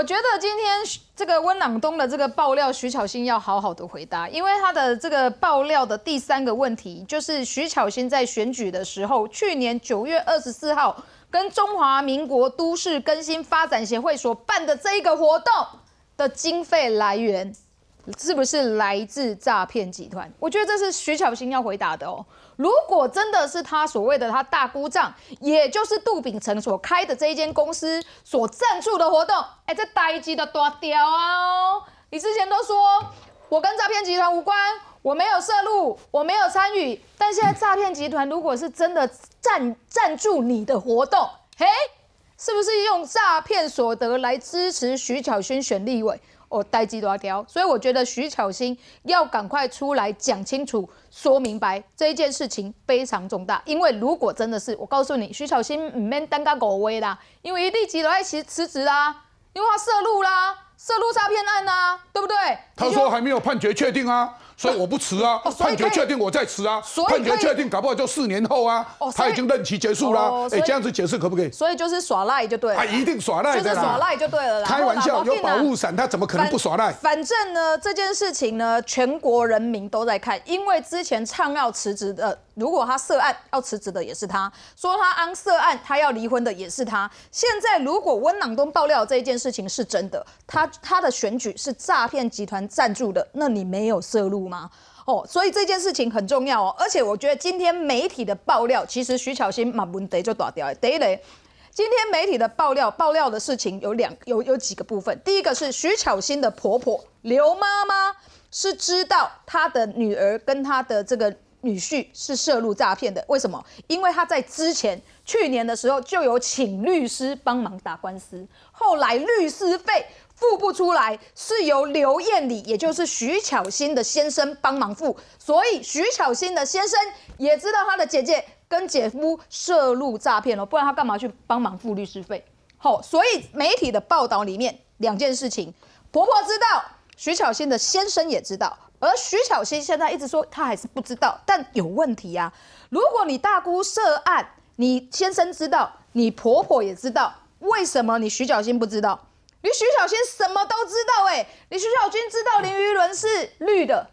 我觉得今天这个温朗东的这个爆料，徐巧芯要好好的回答，因为他的这个爆料的第三个问题，就是徐巧芯在选举的时候，去年九月二十四号跟中华民国都市更新发展协会所办的这一个活动的经费来源。是不是来自诈骗集团？我觉得这是徐巧芯要回答的哦。如果真的是他所谓的他大姑丈，也就是杜秉成所开的这一间公司所赞助的活动，哎，这呆机的多屌啊！你之前都说我跟诈骗集团无关，我没有涉入，我没有参与。但现在诈骗集团如果是真的赞赞助你的活动，嘿，是不是用诈骗所得来支持徐巧芯选立委？我待机多条，所以我觉得徐巧芯要赶快出来讲清楚、说明白，这一件事情非常重大。因为如果真的是我告诉你，徐巧芯唔免担个狗威啦，因为立即来辞辞职啦，因为他涉入啦、涉入诈骗案啦，对不对？他说还没有判决确定啊，所以我不辞啊。判决确定我再辞啊。判决确定搞不好就四年后啊。他已经任期结束啦。哎，这样子解释可不可以？所以就是耍赖就对。了，他一定耍赖就是耍赖就对了啦。开玩笑，有保护伞，他怎么可能不耍赖？反正呢，这件事情呢，全国人民都在看，因为之前唱要辞职的，如果他涉案要辞职的也是他，说他安涉案他要离婚的也是他。现在如果温朗东爆料这一件事情是真的，他他的选举是诈骗集团。赞助的，那你没有摄入吗？哦，所以这件事情很重要哦。而且我觉得今天媒体的爆料，其实徐巧芯蛮不得就打掉了。d a 今天媒体的爆料，爆料的事情有两，有有几个部分。第一个是徐巧芯的婆婆刘妈妈是知道她的女儿跟她的这个。女婿是涉入诈骗的，为什么？因为他在之前去年的时候就有请律师帮忙打官司，后来律师费付不出来，是由刘艳丽，也就是徐巧芯的先生帮忙付，所以徐巧芯的先生也知道他的姐姐跟姐夫涉入诈骗了，不然他干嘛去帮忙付律师费？好，所以媒体的报道里面两件事情，婆婆知道，徐巧芯的先生也知道。而徐小新现在一直说他还是不知道，但有问题啊！如果你大姑涉案，你先生知道，你婆婆也知道，为什么你徐小新不知道？你徐小新什么都知道，哎，你徐小军知道林育伦是绿的，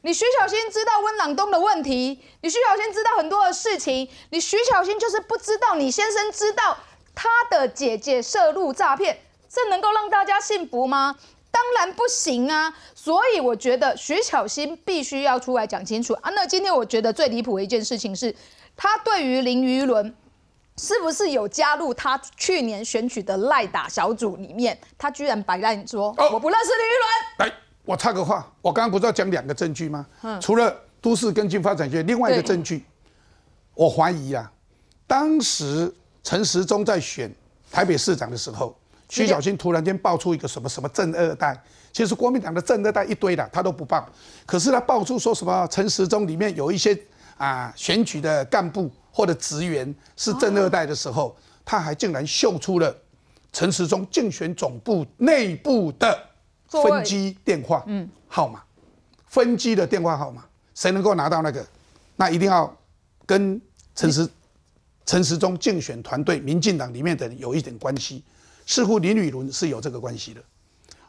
你徐小新知道温朗东的问题，你徐小新知道很多的事情，你徐小新就是不知道你先生知道他的姐姐涉入诈骗，这能够让大家信服吗？当然不行啊！所以我觉得徐巧芯必须要出来讲清楚啊。那今天我觉得最离谱的一件事情是，他对于林育伦是不是有加入他去年选举的赖打小组里面，他居然摆烂说：“我不认识林育伦。”来，我插个话，我刚刚不是要讲两个证据吗？除了都市更新发展局，另外一个证据，我怀疑啊，当时陈时中在选台北市长的时候。徐小清突然间爆出一个什么什么正二代，其实国民党的正二代一堆的，他都不报。可是他爆出说什么陈时中里面有一些啊选举的干部或者职员是正二代的时候，他还竟然秀出了陈时中竞选总部内部的分机电话嗯号码，分机的电话号码谁能够拿到那个？那一定要跟陈时陈时中竞选团队、民进党里面的有一点关系。似乎林雨伦是有这个关系的，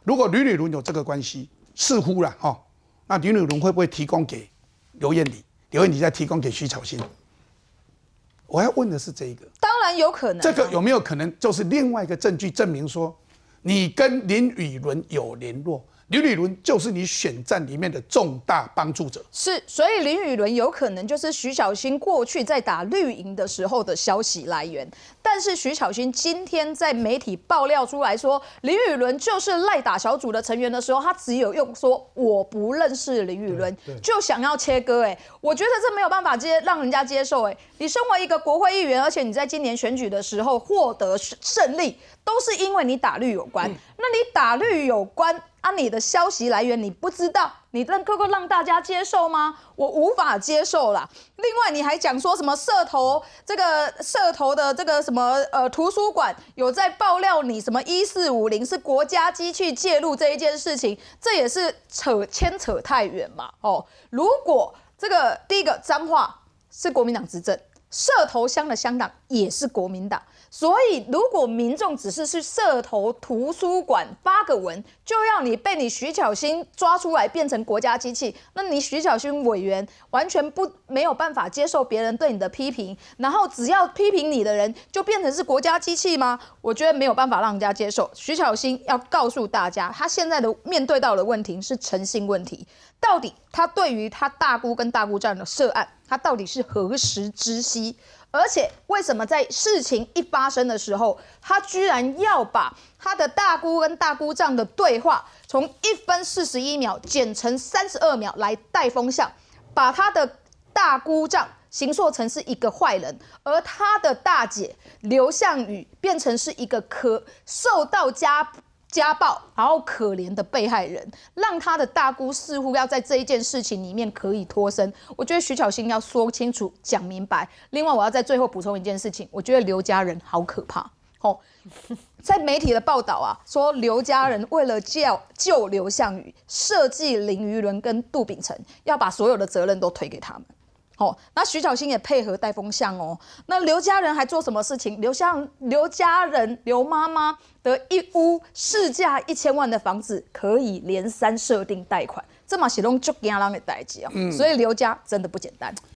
如果林雨伦有这个关系，似乎了哈，那林雨伦会不会提供给刘燕理，刘燕理再提供给徐巧芯？我要问的是这个，当然有可能，这个有没有可能就是另外一个证据证明说，你跟林雨伦有联络？林宇伦就是你选战里面的重大帮助者，是，所以林宇伦有可能就是徐小新过去在打绿营的时候的消息来源。但是徐小新今天在媒体爆料出来说林宇伦就是赖打小组的成员的时候，他只有用说我不认识林宇伦，就想要切割。哎，我觉得这没有办法接让人家接受。哎，你身为一个国会议员，而且你在今年选举的时候获得胜利，都是因为你打绿有关。那你打绿有关？啊，你的消息来源你不知道，你能够够让大家接受吗？我无法接受啦。另外，你还讲说什么社头这个社头的这个什么呃图书馆有在爆料你什么一四五零是国家机器介入这一件事情，这也是扯牵扯太远嘛哦。如果这个第一个脏话是国民党执政，社头乡的乡党也是国民党。所以，如果民众只是去社投图书馆发个文，就要你被你徐巧芯抓出来变成国家机器，那你徐巧芯委员完全不没有办法接受别人对你的批评，然后只要批评你的人就变成是国家机器吗？我觉得没有办法让人家接受。徐巧芯要告诉大家，他现在的面对到的问题是诚信问题，到底他对于他大姑跟大姑这样的涉案。他到底是何时知悉？而且为什么在事情一发生的时候，他居然要把他的大姑跟大姑丈的对话从一分四十一秒剪成三十二秒来带风向，把他的大姑丈形塑成是一个坏人，而他的大姐刘向宇变成是一个可受到家。家暴，然后可怜的被害人，让他的大姑似乎要在这一件事情里面可以脱身。我觉得徐巧芯要说清楚、讲明白。另外，我要在最后补充一件事情，我觉得刘家人好可怕。好，在媒体的报道啊，说刘家人为了救救刘向宇，设计林依伦跟杜秉成，要把所有的责任都推给他们。好，那徐小新也配合带风向哦。那刘家人还做什么事情？刘向刘家人、刘妈妈的一屋市价一千万的房子，可以连三设定贷款，这嘛是拢足惊人的代机啊。所以刘家真的不简单。